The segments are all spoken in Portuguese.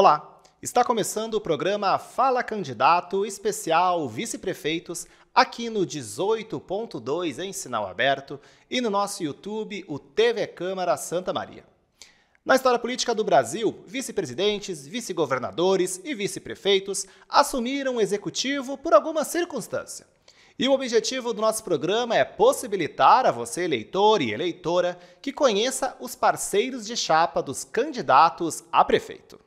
Olá, está começando o programa Fala Candidato Especial Vice-Prefeitos aqui no 18.2 em sinal aberto e no nosso YouTube, o TV Câmara Santa Maria. Na história política do Brasil, vice-presidentes, vice-governadores e vice-prefeitos assumiram o executivo por alguma circunstância. E o objetivo do nosso programa é possibilitar a você, eleitor e eleitora, que conheça os parceiros de chapa dos candidatos a prefeito.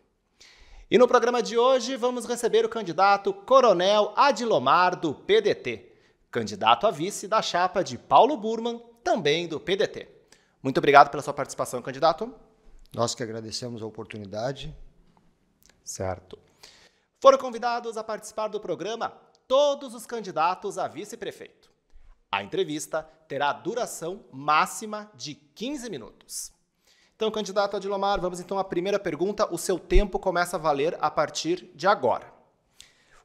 E no programa de hoje vamos receber o candidato Coronel Adilomar do PDT, candidato a vice da chapa de Paulo Burman, também do PDT. Muito obrigado pela sua participação, candidato. Nós que agradecemos a oportunidade. Certo. Foram convidados a participar do programa todos os candidatos a vice-prefeito. A entrevista terá duração máxima de 15 minutos. Então, candidato Adilomar, vamos então à primeira pergunta. O seu tempo começa a valer a partir de agora.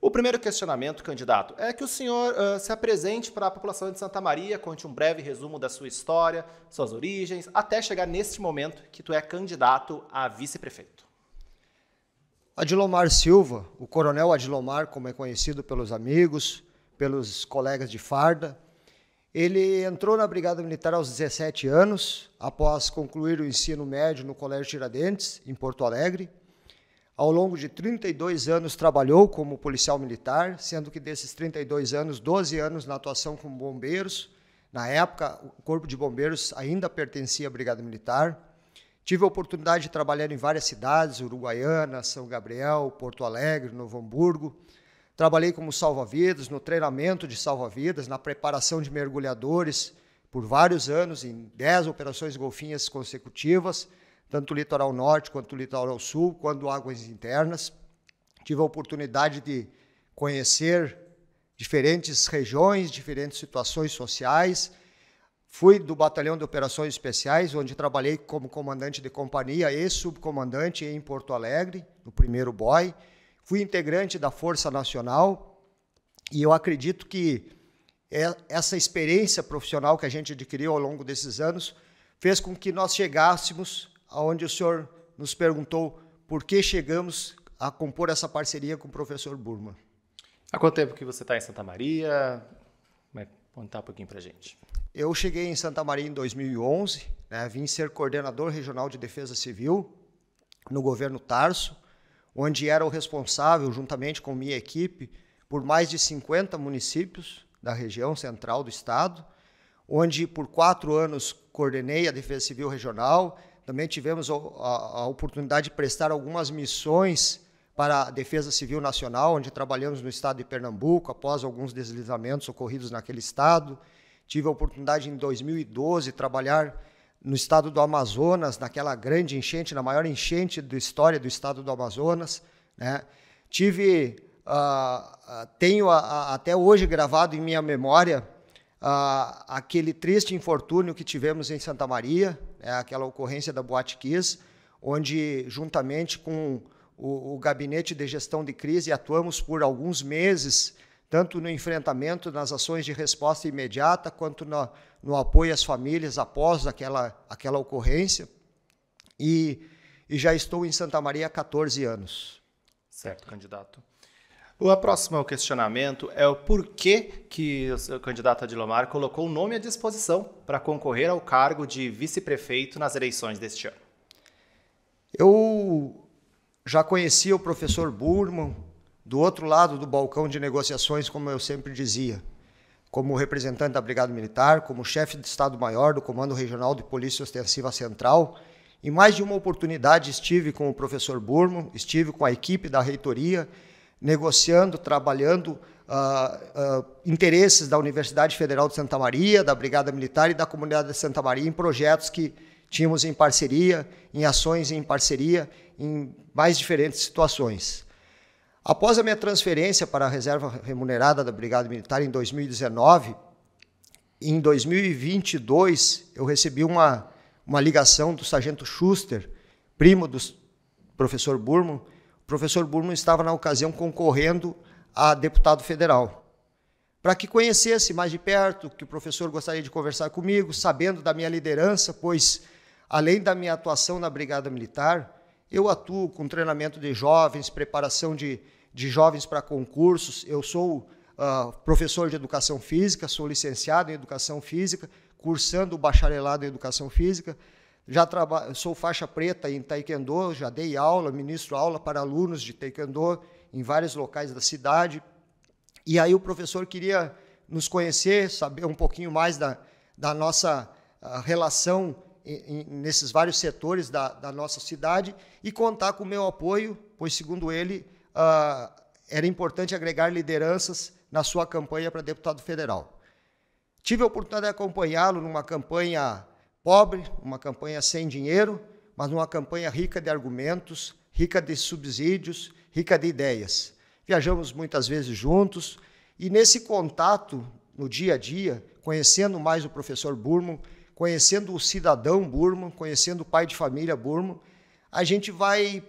O primeiro questionamento, candidato, é que o senhor uh, se apresente para a população de Santa Maria, conte um breve resumo da sua história, suas origens, até chegar neste momento que tu é candidato a vice-prefeito. Adilomar Silva, o coronel Adilomar, como é conhecido pelos amigos, pelos colegas de farda, ele entrou na Brigada Militar aos 17 anos, após concluir o ensino médio no Colégio Tiradentes, em Porto Alegre. Ao longo de 32 anos trabalhou como policial militar, sendo que desses 32 anos, 12 anos na atuação como bombeiros. Na época, o Corpo de Bombeiros ainda pertencia à Brigada Militar. Tive a oportunidade de trabalhar em várias cidades, Uruguaiana, São Gabriel, Porto Alegre, Novo Hamburgo, Trabalhei como salva-vidas, no treinamento de salva-vidas, na preparação de mergulhadores por vários anos, em 10 operações golfinhas consecutivas, tanto litoral norte quanto litoral sul, quanto águas internas. Tive a oportunidade de conhecer diferentes regiões, diferentes situações sociais. Fui do Batalhão de Operações Especiais, onde trabalhei como comandante de companhia e subcomandante em Porto Alegre, no primeiro BOI fui integrante da Força Nacional e eu acredito que é, essa experiência profissional que a gente adquiriu ao longo desses anos fez com que nós chegássemos aonde o senhor nos perguntou por que chegamos a compor essa parceria com o professor Burma. Há quanto tempo que você está em Santa Maria? Vai contar um pouquinho para gente. Eu cheguei em Santa Maria em 2011, né, vim ser coordenador regional de defesa civil no governo Tarso onde era o responsável, juntamente com minha equipe, por mais de 50 municípios da região central do estado, onde por quatro anos coordenei a Defesa Civil Regional. Também tivemos a, a oportunidade de prestar algumas missões para a Defesa Civil Nacional, onde trabalhamos no estado de Pernambuco, após alguns deslizamentos ocorridos naquele estado. Tive a oportunidade, em 2012, de trabalhar no estado do Amazonas, naquela grande enchente, na maior enchente da história do estado do Amazonas. Né? Tive, uh, tenho a, a, até hoje gravado em minha memória uh, aquele triste infortúnio que tivemos em Santa Maria, né? aquela ocorrência da Boate Kiss, onde, juntamente com o, o, Gabinete de Gestão de Crise, atuamos por alguns meses tanto no enfrentamento, nas ações de resposta imediata, quanto no, no apoio às famílias após aquela, aquela ocorrência. E, e já estou em Santa Maria há 14 anos. Certo, candidato. O próximo questionamento é o porquê que o candidato Adilomar colocou o nome à disposição para concorrer ao cargo de vice-prefeito nas eleições deste ano. Eu já conhecia o professor Burman, do outro lado do balcão de negociações, como eu sempre dizia, como representante da Brigada Militar, como chefe de Estado-Maior do Comando Regional de Polícia Ostensiva Central. Em mais de uma oportunidade estive com o professor Burmo, estive com a equipe da reitoria, negociando, trabalhando uh, uh, interesses da Universidade Federal de Santa Maria, da Brigada Militar e da Comunidade de Santa Maria em projetos que tínhamos em parceria, em ações em parceria, em mais diferentes situações. Após a minha transferência para a reserva remunerada da Brigada Militar em 2019, em 2022 eu recebi uma, uma ligação do sargento Schuster, primo do professor Burman. O professor Burman estava, na ocasião, concorrendo a deputado federal. Para que conhecesse mais de perto, que o professor gostaria de conversar comigo, sabendo da minha liderança, pois, além da minha atuação na Brigada Militar, eu atuo com treinamento de jovens, preparação de, de jovens para concursos. Eu sou uh, professor de educação física, sou licenciado em educação física, cursando o bacharelado em educação física. Já sou faixa preta em taekwondo, já dei aula, ministro aula para alunos de taekwondo em vários locais da cidade. E aí o professor queria nos conhecer, saber um pouquinho mais da, da nossa ah, relação nesses vários setores da, da nossa cidade e contar com o meu apoio, pois, segundo ele, uh, era importante agregar lideranças na sua campanha para deputado federal. Tive a oportunidade de acompanhá-lo numa campanha pobre, uma campanha sem dinheiro, mas numa campanha rica de argumentos, rica de subsídios, rica de ideias. Viajamos muitas vezes juntos e nesse contato no dia a dia, conhecendo mais o professor Burman, conhecendo o cidadão Burman, conhecendo o pai de família Burman, a gente vai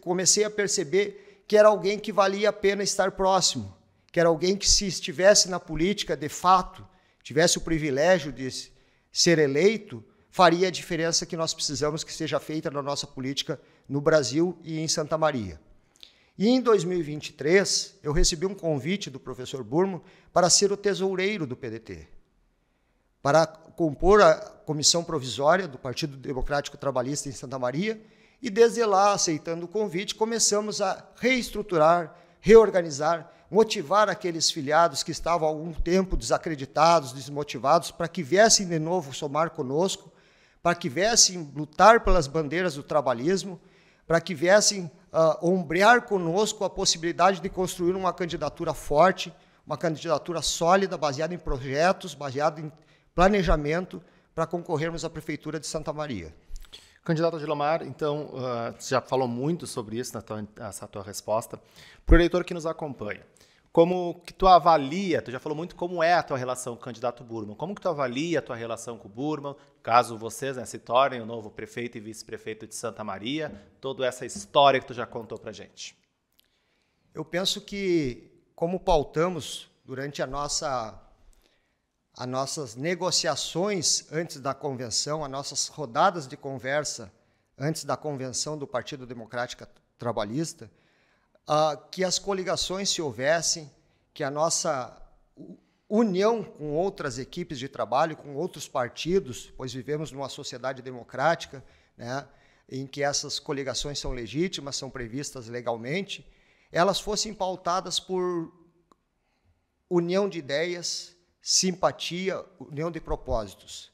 comecei a perceber que era alguém que valia a pena estar próximo, que era alguém que, se estivesse na política de fato, tivesse o privilégio de ser eleito, faria a diferença que nós precisamos que seja feita na nossa política no Brasil e em Santa Maria. E em 2023, eu recebi um convite do professor Burmo para ser o tesoureiro do PDT, para compor a comissão provisória do Partido Democrático Trabalhista em Santa Maria e desde lá, aceitando o convite, começamos a reestruturar, reorganizar, motivar aqueles filiados que estavam há algum tempo desacreditados, desmotivados, para que viessem de novo somar conosco, para que viessem lutar pelas bandeiras do trabalhismo, para que viessem uh, ombrear conosco a possibilidade de construir uma candidatura forte, uma candidatura sólida, baseada em projetos, baseada em planejamento, para concorrermos à Prefeitura de Santa Maria. Candidata Gilomar, então, uh, já falou muito sobre isso nessa tua, tua resposta. Para o eleitor que nos acompanha, como que tu avalia, tu já falou muito como é a tua relação com o candidato Burman, como que tu avalia a tua relação com o Burman, caso vocês né, se tornem o novo prefeito e vice-prefeito de Santa Maria, toda essa história que tu já contou para gente. Eu penso que, como pautamos durante a nossa as nossas negociações antes da convenção, as nossas rodadas de conversa antes da convenção do Partido Democrático Trabalhista, uh, que as coligações se houvessem, que a nossa união com outras equipes de trabalho, com outros partidos, pois vivemos numa sociedade democrática, né, em que essas coligações são legítimas, são previstas legalmente, elas fossem pautadas por união de ideias, simpatia, união de propósitos.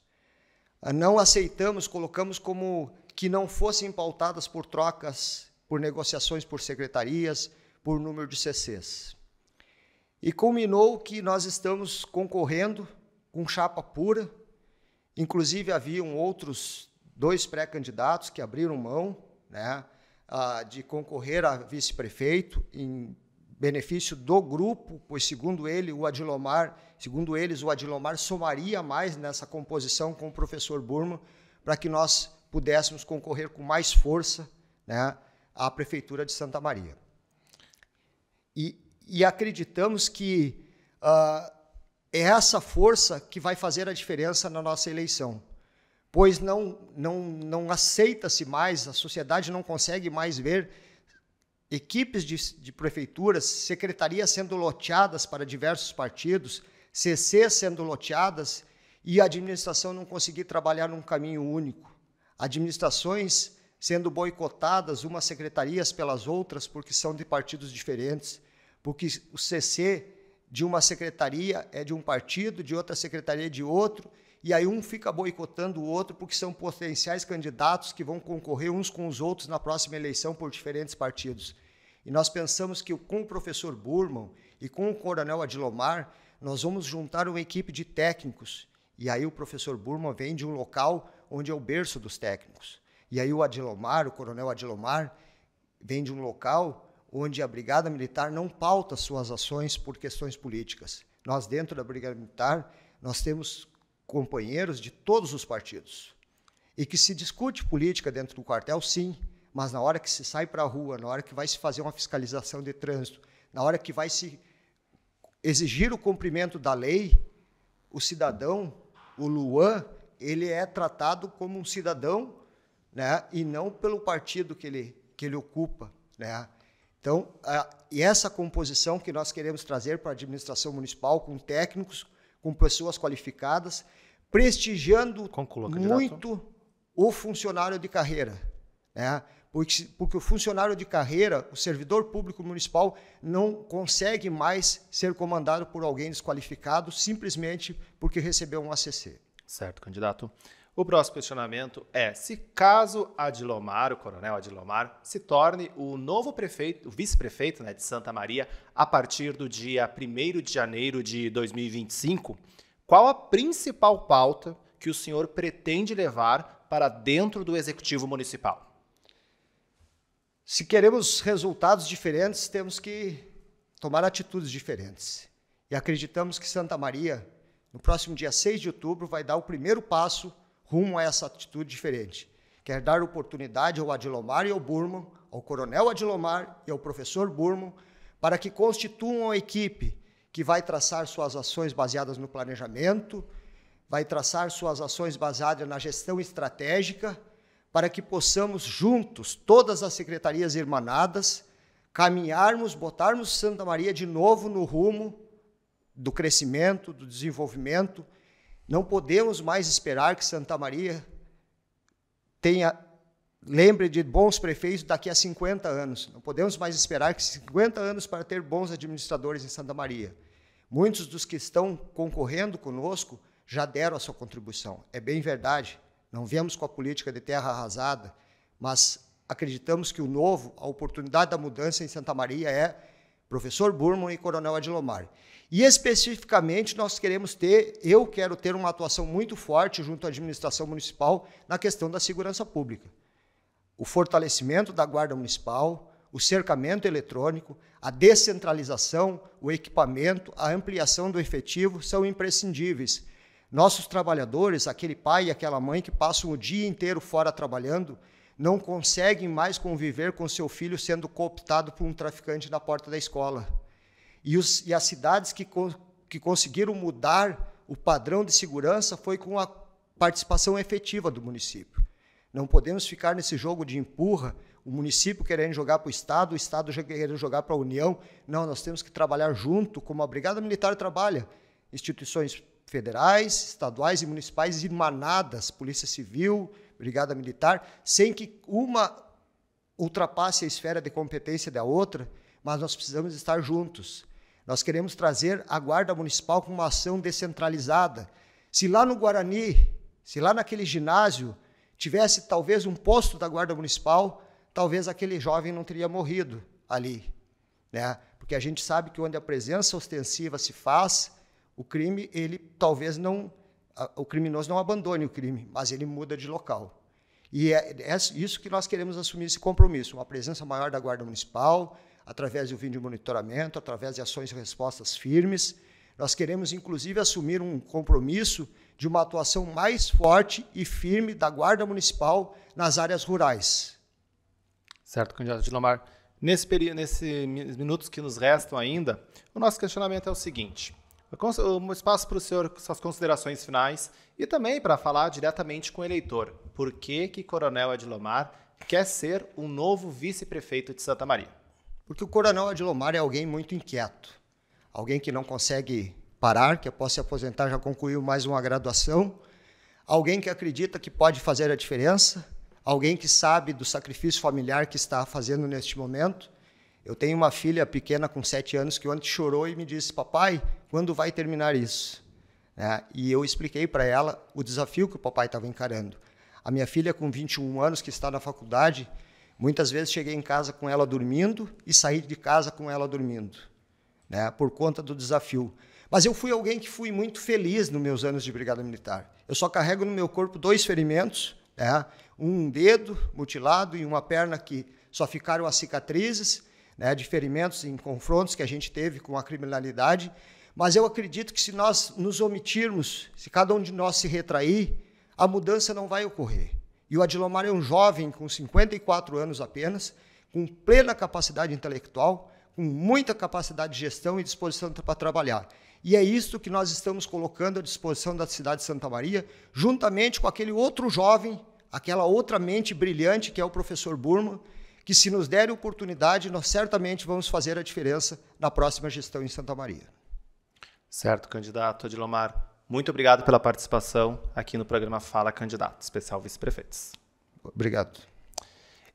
Ah, não aceitamos, colocamos como que não fossem pautadas por trocas, por negociações por secretarias, por número de CCs. E culminou que nós estamos concorrendo com chapa pura, inclusive haviam outros dois pré-candidatos que abriram mão né, ah, de concorrer a vice-prefeito em benefício do grupo, pois segundo ele, o Adilomar, segundo eles, o Adilomar somaria mais nessa composição com o professor Burma para que nós pudéssemos concorrer com mais força, né, à prefeitura de Santa Maria. E, e acreditamos que uh, é essa força que vai fazer a diferença na nossa eleição, pois não não não aceita-se mais, a sociedade não consegue mais ver equipes de, de prefeituras, secretarias sendo loteadas para diversos partidos, CCs sendo loteadas e a administração não conseguir trabalhar num caminho único. Administrações sendo boicotadas umas secretarias pelas outras porque são de partidos diferentes, porque o CC de uma secretaria é de um partido, de outra secretaria é de outro, e aí um fica boicotando o outro porque são potenciais candidatos que vão concorrer uns com os outros na próxima eleição por diferentes partidos. E nós pensamos que com o professor Burman e com o coronel Adilomar, nós vamos juntar uma equipe de técnicos. E aí o professor Burman vem de um local onde é o berço dos técnicos. E aí o Adilomar, o coronel Adilomar, vem de um local onde a Brigada Militar não pauta suas ações por questões políticas. Nós, dentro da Brigada Militar, nós temos companheiros de todos os partidos. E que se discute política dentro do quartel, sim, mas na hora que se sai para a rua, na hora que vai se fazer uma fiscalização de trânsito, na hora que vai se exigir o cumprimento da lei, o cidadão, o Luan, ele é tratado como um cidadão, né, e não pelo partido que ele que ele ocupa, né? Então, a, e essa composição que nós queremos trazer para a administração municipal com técnicos, com pessoas qualificadas, prestigiando Conclua, muito o funcionário de carreira, né? porque, porque o funcionário de carreira, o servidor público municipal, não consegue mais ser comandado por alguém desqualificado simplesmente porque recebeu um ACC. Certo, candidato. O próximo questionamento é: se caso Adilomar, o coronel Adilomar, se torne o novo prefeito, o vice-prefeito né, de Santa Maria a partir do dia 1 de janeiro de 2025, qual a principal pauta que o senhor pretende levar para dentro do executivo municipal? Se queremos resultados diferentes, temos que tomar atitudes diferentes. E acreditamos que Santa Maria, no próximo dia 6 de outubro, vai dar o primeiro passo rumo a essa atitude diferente. Quer dar oportunidade ao Adilomar e ao Burman, ao Coronel Adilomar e ao Professor Burman, para que constituam a equipe que vai traçar suas ações baseadas no planejamento, vai traçar suas ações baseadas na gestão estratégica para que possamos juntos, todas as secretarias irmanadas, caminharmos, botarmos Santa Maria de novo no rumo do crescimento, do desenvolvimento. Não podemos mais esperar que Santa Maria tenha lembre de bons prefeitos daqui a 50 anos. Não podemos mais esperar que 50 anos para ter bons administradores em Santa Maria. Muitos dos que estão concorrendo conosco já deram a sua contribuição. É bem verdade. Não viemos com a política de terra arrasada, mas acreditamos que o novo, a oportunidade da mudança em Santa Maria é professor Burman e coronel Adilomar. E especificamente nós queremos ter, eu quero ter uma atuação muito forte junto à administração municipal na questão da segurança pública. O fortalecimento da guarda municipal, o cercamento eletrônico, a descentralização, o equipamento, a ampliação do efetivo são imprescindíveis nossos trabalhadores, aquele pai e aquela mãe que passam o dia inteiro fora trabalhando, não conseguem mais conviver com seu filho sendo cooptado por um traficante na porta da escola. E, os, e as cidades que, co, que conseguiram mudar o padrão de segurança foi com a participação efetiva do município. Não podemos ficar nesse jogo de empurra, o município querendo jogar para o Estado, o Estado querendo jogar para a União. Não, nós temos que trabalhar junto, como a Brigada Militar trabalha. Instituições federais, estaduais e municipais irmanadas, Polícia Civil, Brigada Militar, sem que uma ultrapasse a esfera de competência da outra, mas nós precisamos estar juntos. Nós queremos trazer a Guarda Municipal com uma ação descentralizada. Se lá no Guarani, se lá naquele ginásio, tivesse talvez um posto da Guarda Municipal, talvez aquele jovem não teria morrido ali. Né? Porque a gente sabe que onde a presença ostensiva se faz, o crime, ele talvez não. O criminoso não abandone o crime, mas ele muda de local. E é, é isso que nós queremos assumir esse compromisso: uma presença maior da Guarda Municipal, através do vídeo monitoramento, através de ações e respostas firmes. Nós queremos, inclusive, assumir um compromisso de uma atuação mais forte e firme da Guarda Municipal nas áreas rurais. Certo, candidato Dilomar. Nesse período, nesses minutos que nos restam ainda, o nosso questionamento é o seguinte: um espaço para o senhor suas considerações finais e também para falar diretamente com o eleitor. Por que, que Coronel Adilomar quer ser o um novo vice-prefeito de Santa Maria? Porque o Coronel Adilomar é alguém muito inquieto, alguém que não consegue parar, que após se aposentar já concluiu mais uma graduação, alguém que acredita que pode fazer a diferença, alguém que sabe do sacrifício familiar que está fazendo neste momento eu tenho uma filha pequena com sete anos que ontem chorou e me disse: Papai, quando vai terminar isso? É, e eu expliquei para ela o desafio que o papai estava encarando. A minha filha, com 21 anos, que está na faculdade, muitas vezes cheguei em casa com ela dormindo e saí de casa com ela dormindo, né, por conta do desafio. Mas eu fui alguém que fui muito feliz nos meus anos de brigada militar. Eu só carrego no meu corpo dois ferimentos, né, um dedo mutilado e uma perna que só ficaram as cicatrizes né, de ferimentos em confrontos que a gente teve com a criminalidade, mas eu acredito que se nós nos omitirmos, se cada um de nós se retrair, a mudança não vai ocorrer. E o Adilomar é um jovem com 54 anos apenas, com plena capacidade intelectual, com muita capacidade de gestão e disposição para trabalhar. E é isso que nós estamos colocando à disposição da cidade de Santa Maria, juntamente com aquele outro jovem, aquela outra mente brilhante que é o professor Burman, que se nos derem oportunidade, nós certamente vamos fazer a diferença na próxima gestão em Santa Maria. Certo, candidato Adilomar. Muito obrigado pela participação aqui no programa Fala Candidato, especial vice-prefeitos. Obrigado.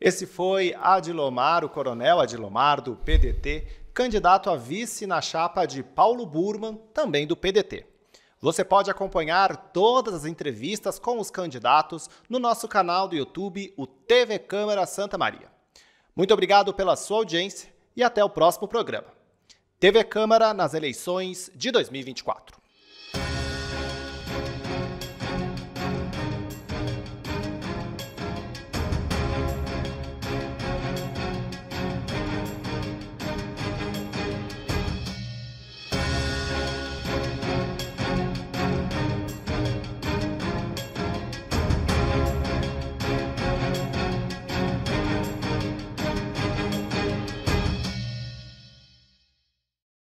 Esse foi Adilomar, o coronel Adilomar, do PDT, candidato a vice na chapa de Paulo Burman, também do PDT. Você pode acompanhar todas as entrevistas com os candidatos no nosso canal do YouTube, o TV Câmara Santa Maria. Muito obrigado pela sua audiência e até o próximo programa. TV Câmara nas eleições de 2024.